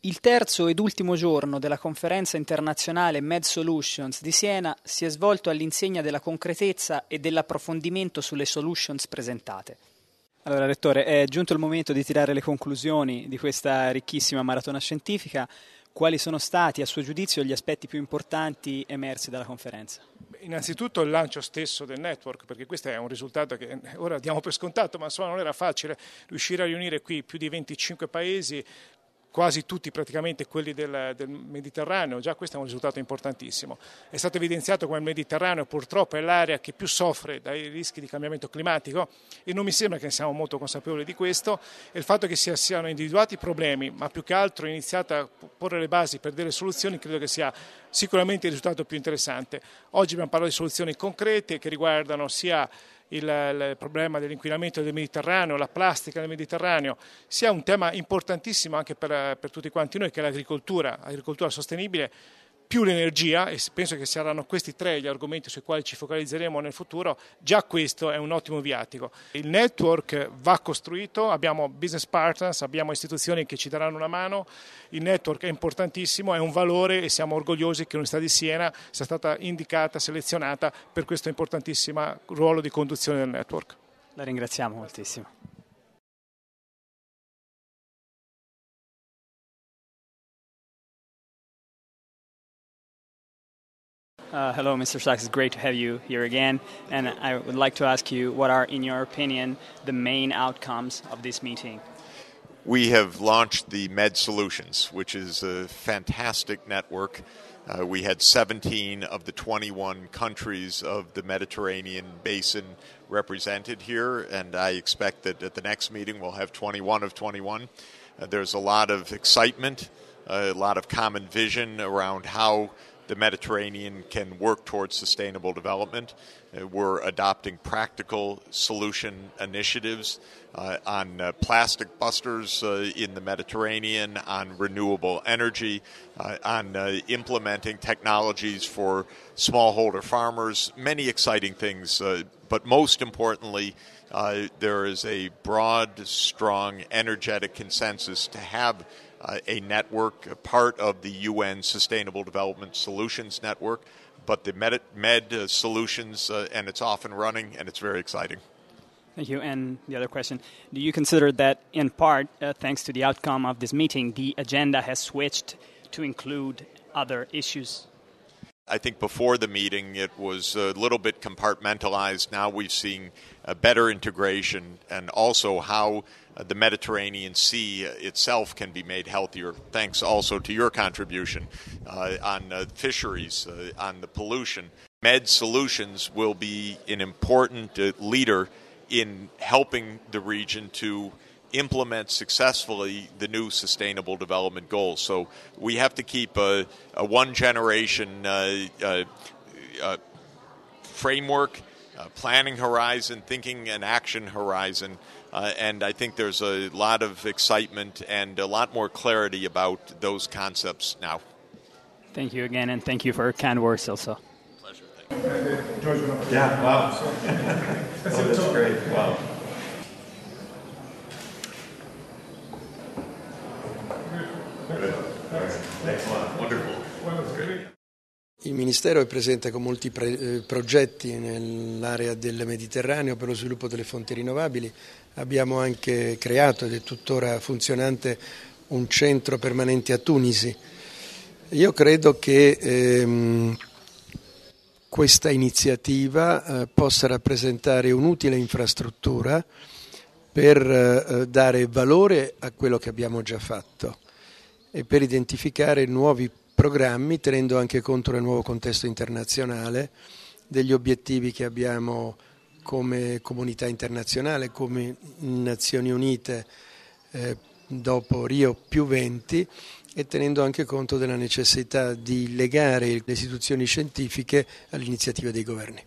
Il terzo ed ultimo giorno della conferenza internazionale Med Solutions di Siena si è svolto all'insegna della concretezza e dell'approfondimento sulle solutions presentate. Allora, Rettore, è giunto il momento di tirare le conclusioni di questa ricchissima maratona scientifica. Quali sono stati, a suo giudizio, gli aspetti più importanti emersi dalla conferenza? Innanzitutto il lancio stesso del network, perché questo è un risultato che eh, ora diamo per scontato, ma insomma non era facile riuscire a riunire qui più di 25 paesi, quasi tutti praticamente quelli del, del, Mediterraneo, già questo è un risultato importantissimo. È stato evidenziato come il Mediterraneo purtroppo è l'area che più soffre dai rischi di cambiamento climatico e non mi sembra che ne siamo molto consapevoli di questo e il fatto che siano individuati i problemi, ma più che altro iniziata a porre le basi per delle soluzioni credo che sia sicuramente il risultato più interessante. Oggi abbiamo parlato di soluzioni concrete che riguardano sia il, il problema dell'inquinamento del Mediterraneo, la plastica nel Mediterraneo, sia un tema importantissimo anche per, per tutti quanti noi che è l'agricoltura, l'agricoltura sostenibile più l'energia, e penso che saranno questi tre gli argomenti sui quali ci focalizzeremo nel futuro, già questo è un ottimo viatico. Il network va costruito, abbiamo business partners, abbiamo istituzioni che ci daranno una mano, il network è importantissimo, è un valore e siamo orgogliosi che l'Università di Siena sia stata indicata, selezionata per questo importantissimo ruolo di conduzione del network. La ringraziamo moltissimo. Uh, hello, Mr. Sachs. It's great to have you here again. And I would like to ask you what are, in your opinion, the main outcomes of this meeting? We have launched the Med Solutions, which is a fantastic network. Uh, we had 17 of the 21 countries of the Mediterranean basin represented here, and I expect that at the next meeting we'll have 21 of 21. Uh, there's a lot of excitement, a lot of common vision around how the Mediterranean can work towards sustainable development. Uh, we're adopting practical solution initiatives uh, on uh, plastic busters uh, in the Mediterranean, on renewable energy, uh, on implementing technologies for smallholder farmers. Many exciting things but most importantly, uh, there is a broad, strong, energetic consensus to have uh, a network, a part of the UN Sustainable Development Solutions Network. But the Med, med uh, Solutions, uh, and it's off and running, and it's very exciting. Thank you. And the other question Do you consider that, in part, uh, thanks to the outcome of this meeting, the agenda has switched to include other issues? I think before the meeting it was a little bit compartmentalized. Now we've seen a better integration and also how uh, the Mediterranean Sea uh, itself can be made healthier, thanks also to your contribution uh, on uh, fisheries, uh, on the pollution. Med Solutions will be an important uh, leader in helping the region to implement successfully the new sustainable development goals. So we have to keep a, a one generation uh, uh, uh, framework, planning horizon, thinking and action horizon. Uh, and I think there's a lot of excitement and a lot more clarity about those concepts now. Thank you again, and thank you for kind words also. Pleasure. Yeah, wow. oh, that's great. Wow. Il Ministero è presente con molti eh, progetti nell'area del Mediterraneo per lo sviluppo delle fonti rinnovabili. Abbiamo anche creato ed è tuttora funzionante un centro permanente a Tunisi. Io credo che ehm, questa iniziativa eh, possa rappresentare un'utile infrastruttura per eh, dare valore a quello che abbiamo già fatto per identificare nuovi programmi, tenendo anche conto del nuovo contesto internazionale, degli obiettivi che abbiamo come comunità internazionale, come Nazioni Unite eh, dopo Rio più 20 e tenendo anche conto della necessità di legare le istituzioni scientifiche all'iniziativa dei governi.